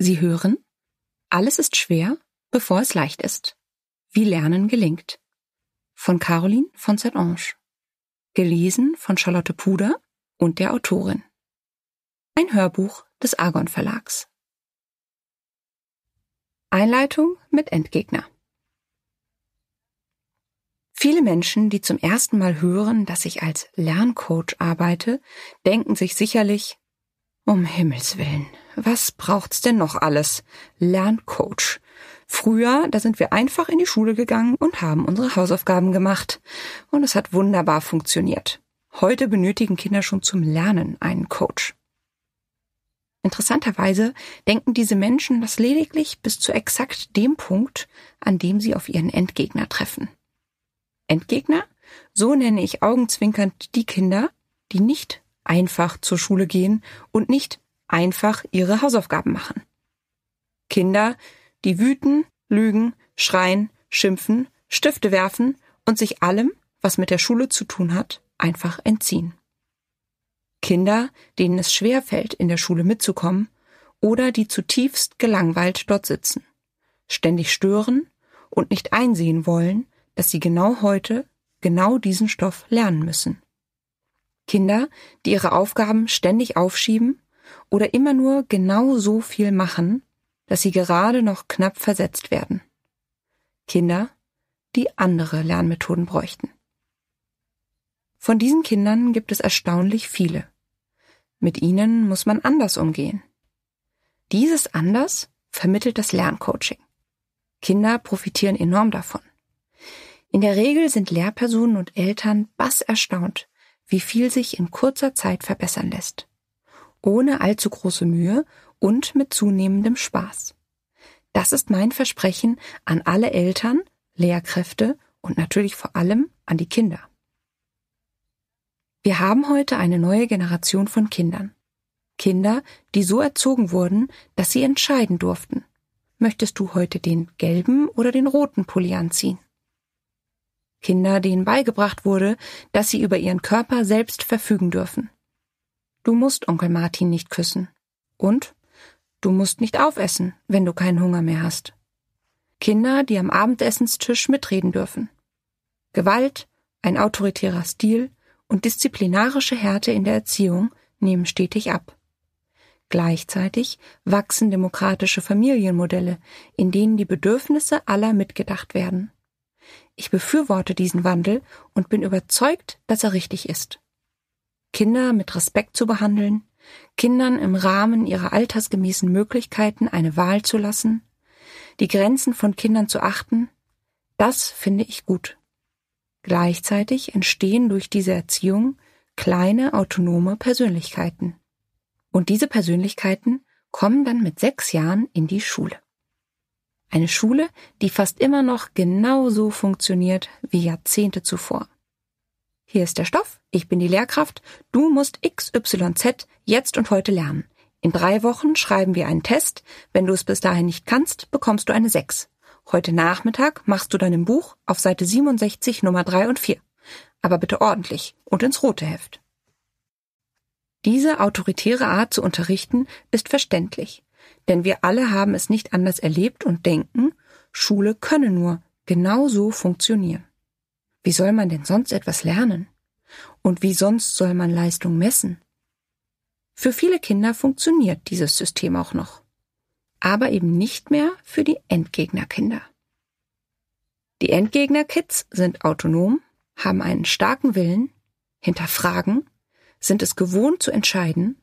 Sie hören, alles ist schwer, bevor es leicht ist. Wie Lernen gelingt. Von Caroline von Saint-Ange. Gelesen von Charlotte Puder und der Autorin. Ein Hörbuch des Argon Verlags. Einleitung mit Endgegner. Viele Menschen, die zum ersten Mal hören, dass ich als Lerncoach arbeite, denken sich sicherlich, um Himmels willen, was braucht's denn noch alles? Lerncoach. Früher, da sind wir einfach in die Schule gegangen und haben unsere Hausaufgaben gemacht. Und es hat wunderbar funktioniert. Heute benötigen Kinder schon zum Lernen einen Coach. Interessanterweise denken diese Menschen das lediglich bis zu exakt dem Punkt, an dem sie auf ihren Endgegner treffen. Endgegner? So nenne ich augenzwinkernd die Kinder, die nicht einfach zur Schule gehen und nicht einfach ihre Hausaufgaben machen. Kinder, die wüten, lügen, schreien, schimpfen, Stifte werfen und sich allem, was mit der Schule zu tun hat, einfach entziehen. Kinder, denen es schwer fällt, in der Schule mitzukommen, oder die zutiefst gelangweilt dort sitzen, ständig stören und nicht einsehen wollen, dass sie genau heute genau diesen Stoff lernen müssen. Kinder, die ihre Aufgaben ständig aufschieben oder immer nur genau so viel machen, dass sie gerade noch knapp versetzt werden. Kinder, die andere Lernmethoden bräuchten. Von diesen Kindern gibt es erstaunlich viele. Mit ihnen muss man anders umgehen. Dieses Anders vermittelt das Lerncoaching. Kinder profitieren enorm davon. In der Regel sind Lehrpersonen und Eltern basserstaunt, wie viel sich in kurzer Zeit verbessern lässt. Ohne allzu große Mühe und mit zunehmendem Spaß. Das ist mein Versprechen an alle Eltern, Lehrkräfte und natürlich vor allem an die Kinder. Wir haben heute eine neue Generation von Kindern. Kinder, die so erzogen wurden, dass sie entscheiden durften. Möchtest du heute den gelben oder den roten Pulli anziehen? Kinder, denen beigebracht wurde, dass sie über ihren Körper selbst verfügen dürfen. Du musst Onkel Martin nicht küssen. Und du musst nicht aufessen, wenn du keinen Hunger mehr hast. Kinder, die am Abendessenstisch mitreden dürfen. Gewalt, ein autoritärer Stil und disziplinarische Härte in der Erziehung nehmen stetig ab. Gleichzeitig wachsen demokratische Familienmodelle, in denen die Bedürfnisse aller mitgedacht werden. Ich befürworte diesen Wandel und bin überzeugt, dass er richtig ist. Kinder mit Respekt zu behandeln, Kindern im Rahmen ihrer altersgemäßen Möglichkeiten eine Wahl zu lassen, die Grenzen von Kindern zu achten, das finde ich gut. Gleichzeitig entstehen durch diese Erziehung kleine autonome Persönlichkeiten. Und diese Persönlichkeiten kommen dann mit sechs Jahren in die Schule. Eine Schule, die fast immer noch genau so funktioniert wie Jahrzehnte zuvor. Hier ist der Stoff, ich bin die Lehrkraft, du musst XYZ jetzt und heute lernen. In drei Wochen schreiben wir einen Test, wenn du es bis dahin nicht kannst, bekommst du eine 6. Heute Nachmittag machst du deinem Buch auf Seite 67 Nummer 3 und 4. Aber bitte ordentlich und ins rote Heft. Diese autoritäre Art zu unterrichten ist verständlich. Denn wir alle haben es nicht anders erlebt und denken, Schule könne nur genau so funktionieren. Wie soll man denn sonst etwas lernen? Und wie sonst soll man Leistung messen? Für viele Kinder funktioniert dieses System auch noch. Aber eben nicht mehr für die Endgegnerkinder. Die Endgegner-Kids sind autonom, haben einen starken Willen, hinterfragen, sind es gewohnt zu entscheiden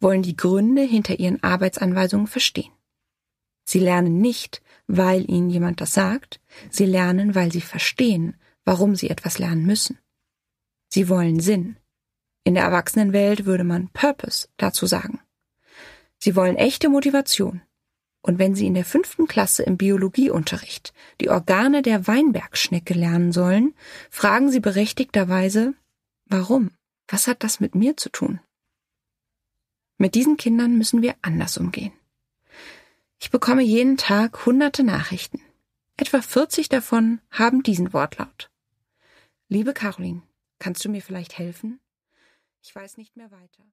wollen die Gründe hinter ihren Arbeitsanweisungen verstehen. Sie lernen nicht, weil ihnen jemand das sagt, sie lernen, weil sie verstehen, warum sie etwas lernen müssen. Sie wollen Sinn. In der Erwachsenenwelt würde man Purpose dazu sagen. Sie wollen echte Motivation. Und wenn Sie in der fünften Klasse im Biologieunterricht die Organe der Weinbergschnecke lernen sollen, fragen Sie berechtigterweise, warum? Was hat das mit mir zu tun? Mit diesen Kindern müssen wir anders umgehen. Ich bekomme jeden Tag hunderte Nachrichten. Etwa 40 davon haben diesen Wortlaut. Liebe Caroline, kannst du mir vielleicht helfen? Ich weiß nicht mehr weiter.